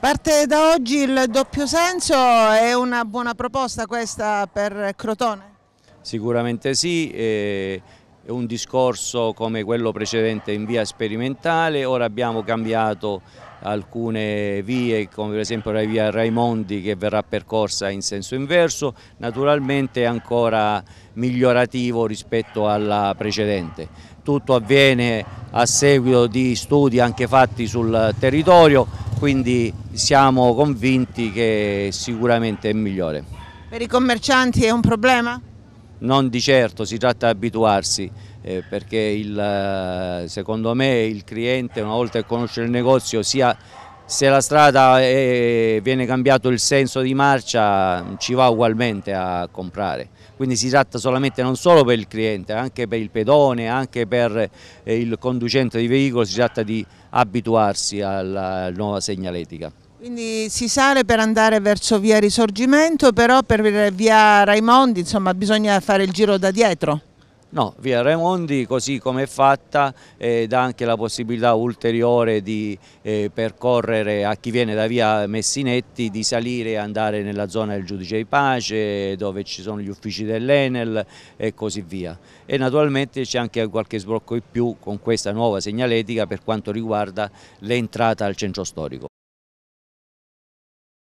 Parte da oggi il doppio senso, è una buona proposta questa per Crotone? Sicuramente sì, è un discorso come quello precedente in via sperimentale, ora abbiamo cambiato alcune vie come per esempio la via Raimondi che verrà percorsa in senso inverso, naturalmente è ancora migliorativo rispetto alla precedente. Tutto avviene a seguito di studi anche fatti sul territorio quindi siamo convinti che sicuramente è migliore. Per i commercianti è un problema? Non di certo, si tratta di abituarsi eh, perché il, eh, secondo me il cliente una volta che conosce il negozio sia se la strada è, eh, eh, viene cambiato il senso di marcia ci va ugualmente a comprare. Quindi si tratta solamente non solo per il cliente, anche per il pedone, anche per eh, il conducente di veicolo, si tratta di abituarsi alla nuova segnaletica. Quindi si sale per andare verso via Risorgimento, però per via Raimondi insomma, bisogna fare il giro da dietro? No, via Raimondi così come è fatta eh, dà anche la possibilità ulteriore di eh, percorrere a chi viene da via Messinetti di salire e andare nella zona del giudice di pace dove ci sono gli uffici dell'Enel e così via. E naturalmente c'è anche qualche sblocco in più con questa nuova segnaletica per quanto riguarda l'entrata al centro storico.